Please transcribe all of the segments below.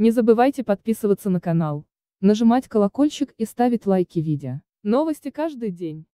Не забывайте подписываться на канал, нажимать колокольчик и ставить лайки видео. Новости каждый день.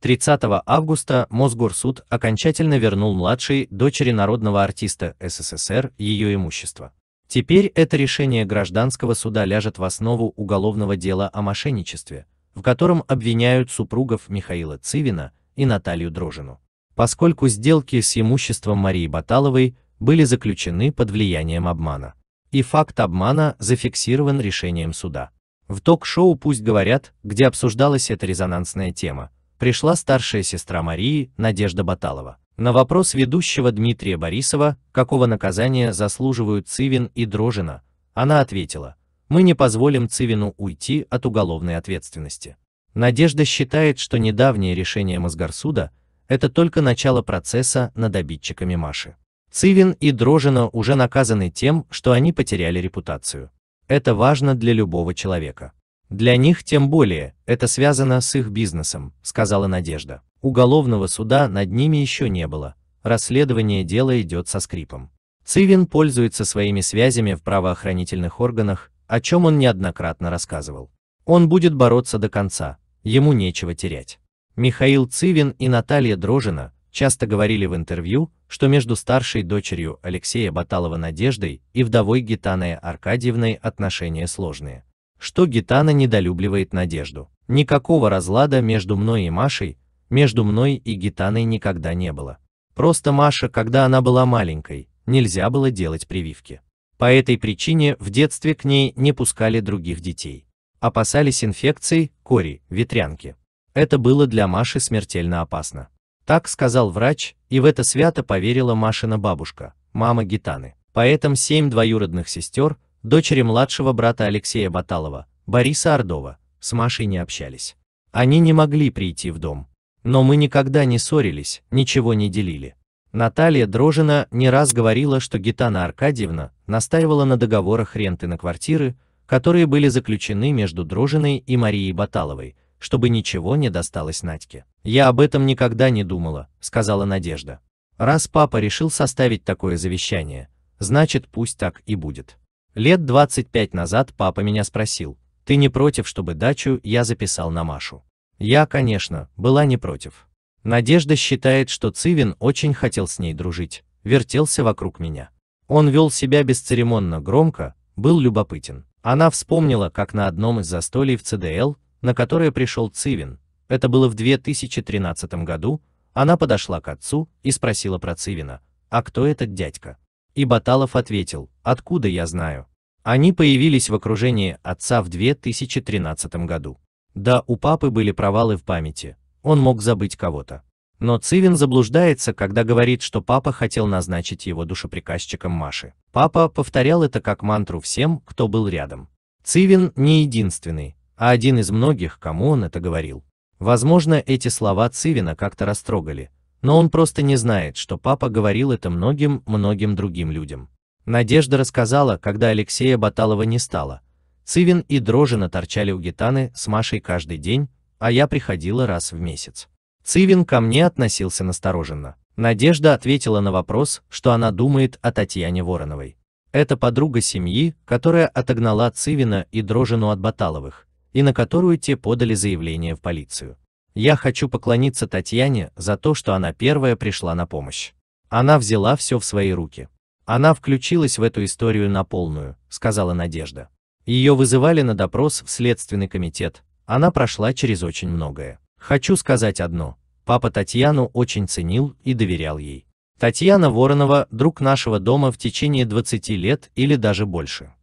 30 августа Мосгорсуд окончательно вернул младшей дочери народного артиста СССР ее имущество. Теперь это решение гражданского суда ляжет в основу уголовного дела о мошенничестве, в котором обвиняют супругов Михаила Цивина и Наталью Дрожину. Поскольку сделки с имуществом Марии Баталовой были заключены под влиянием обмана и факт обмана зафиксирован решением суда. В ток-шоу «Пусть говорят», где обсуждалась эта резонансная тема, пришла старшая сестра Марии, Надежда Баталова. На вопрос ведущего Дмитрия Борисова, какого наказания заслуживают Цивин и Дрожина, она ответила, мы не позволим Цивину уйти от уголовной ответственности. Надежда считает, что недавнее решение Мосгорсуда – это только начало процесса над обидчиками Маши. Цивин и Дрожина уже наказаны тем, что они потеряли репутацию. Это важно для любого человека. Для них тем более, это связано с их бизнесом, сказала Надежда. Уголовного суда над ними еще не было, расследование дела идет со скрипом. Цивин пользуется своими связями в правоохранительных органах, о чем он неоднократно рассказывал. Он будет бороться до конца, ему нечего терять. Михаил Цивин и Наталья Дрожина часто говорили в интервью, что между старшей дочерью Алексея Баталова Надеждой и вдовой Гитаной Аркадьевной отношения сложные. Что Гитана недолюбливает Надежду. Никакого разлада между мной и Машей, между мной и Гитаной никогда не было. Просто Маша, когда она была маленькой, нельзя было делать прививки. По этой причине в детстве к ней не пускали других детей. Опасались инфекций, кори, ветрянки. Это было для Маши смертельно опасно. Так сказал врач, и в это свято поверила Машина бабушка, мама Гитаны. Поэтому семь двоюродных сестер, дочери младшего брата Алексея Баталова, Бориса Ордова, с Машей не общались. Они не могли прийти в дом. Но мы никогда не ссорились, ничего не делили. Наталья Дрожина не раз говорила, что Гитана Аркадьевна настаивала на договорах ренты на квартиры, которые были заключены между Дрожиной и Марией Баталовой, чтобы ничего не досталось Надьке. «Я об этом никогда не думала», — сказала Надежда. «Раз папа решил составить такое завещание, значит пусть так и будет. Лет 25 назад папа меня спросил, ты не против, чтобы дачу я записал на Машу? Я, конечно, была не против. Надежда считает, что Цивин очень хотел с ней дружить, вертелся вокруг меня. Он вел себя бесцеремонно громко, был любопытен. Она вспомнила, как на одном из застолий в ЦДЛ на которое пришел Цивин, это было в 2013 году, она подошла к отцу и спросила про Цивина, а кто этот дядька? И Баталов ответил, откуда я знаю. Они появились в окружении отца в 2013 году. Да, у папы были провалы в памяти, он мог забыть кого-то. Но Цивин заблуждается, когда говорит, что папа хотел назначить его душеприказчиком Маши. Папа повторял это как мантру всем, кто был рядом. Цивин не единственный, а один из многих, кому он это говорил. Возможно, эти слова Цивина как-то растрогали, но он просто не знает, что папа говорил это многим-многим другим людям. Надежда рассказала, когда Алексея Баталова не стало. Цивин и Дрожина торчали у гитаны с Машей каждый день, а я приходила раз в месяц. Цивин ко мне относился настороженно. Надежда ответила на вопрос, что она думает о Татьяне Вороновой. Это подруга семьи, которая отогнала Цивина и Дрожину от Баталовых и на которую те подали заявление в полицию. Я хочу поклониться Татьяне за то, что она первая пришла на помощь. Она взяла все в свои руки. Она включилась в эту историю на полную, сказала Надежда. Ее вызывали на допрос в Следственный комитет, она прошла через очень многое. Хочу сказать одно, папа Татьяну очень ценил и доверял ей. Татьяна Воронова – друг нашего дома в течение 20 лет или даже больше.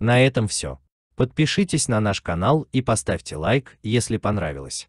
На этом все. Подпишитесь на наш канал и поставьте лайк, если понравилось.